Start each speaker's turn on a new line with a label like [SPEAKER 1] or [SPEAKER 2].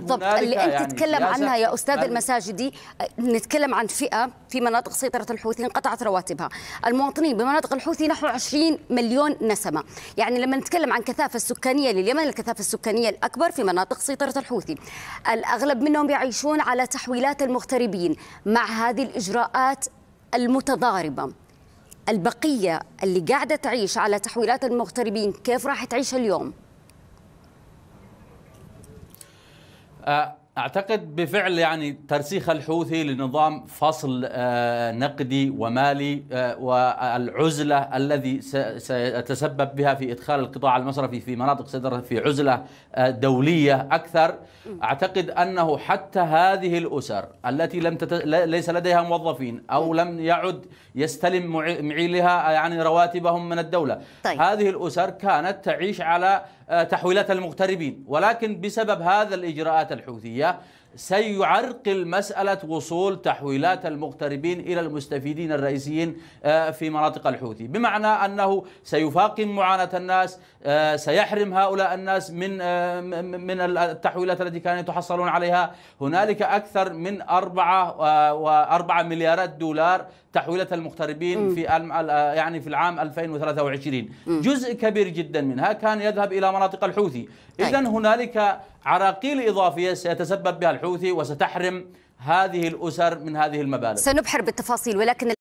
[SPEAKER 1] بالضبط اللي انت يعني تتكلم عنها يا استاذ المساجدي آه، نتكلم عن فئه في مناطق سيطره الحوثي انقطعت رواتبها المواطنين بمناطق الحوثي نحو 20 مليون نسمه يعني لما نتكلم عن كثافه السكانيه لليمن الكثافه السكانيه الاكبر في مناطق سيطره الحوثي الاغلب منهم يعيشون على تحويلات المغتربين مع هذه الاجراءات المتضاربه البقيه اللي قاعده تعيش على تحويلات المغتربين كيف راح تعيش اليوم
[SPEAKER 2] آه، اعتقد بفعل يعني ترسيخ الحوثي لنظام فصل آه، نقدي ومالي آه، والعزله الذي سيتسبب بها في ادخال القطاع المصرفي في مناطق صدر في عزله دوليه اكثر اعتقد انه حتى هذه الاسر التي لم تت... ليس لديها موظفين او لم يعد يستلم معيلها يعني رواتبهم من الدوله طيب. هذه الاسر كانت تعيش على آه، تحويلات المغتربين ولكن بسبب هذا الإجراءات الحوثية سيعرقل مسألة وصول تحويلات المغتربين إلى المستفيدين الرئيسيين آه، في مناطق الحوثي بمعنى أنه سيفاقم معاناة الناس آه، سيحرم هؤلاء الناس من آه، من التحويلات التي كانوا يتحصلون عليها هنالك أكثر من أربعة وأربعة مليارات دولار تحويلات المغتربين في يعني في العام 2023 جزء كبير جدا منها كان يذهب إلى مناطق الحوثي إذا هنالك عراقيل إضافية سيتسبب بها الحوثي وستحرم هذه الأسر من هذه المبالغ
[SPEAKER 1] سنبحر بالتفاصيل ولكن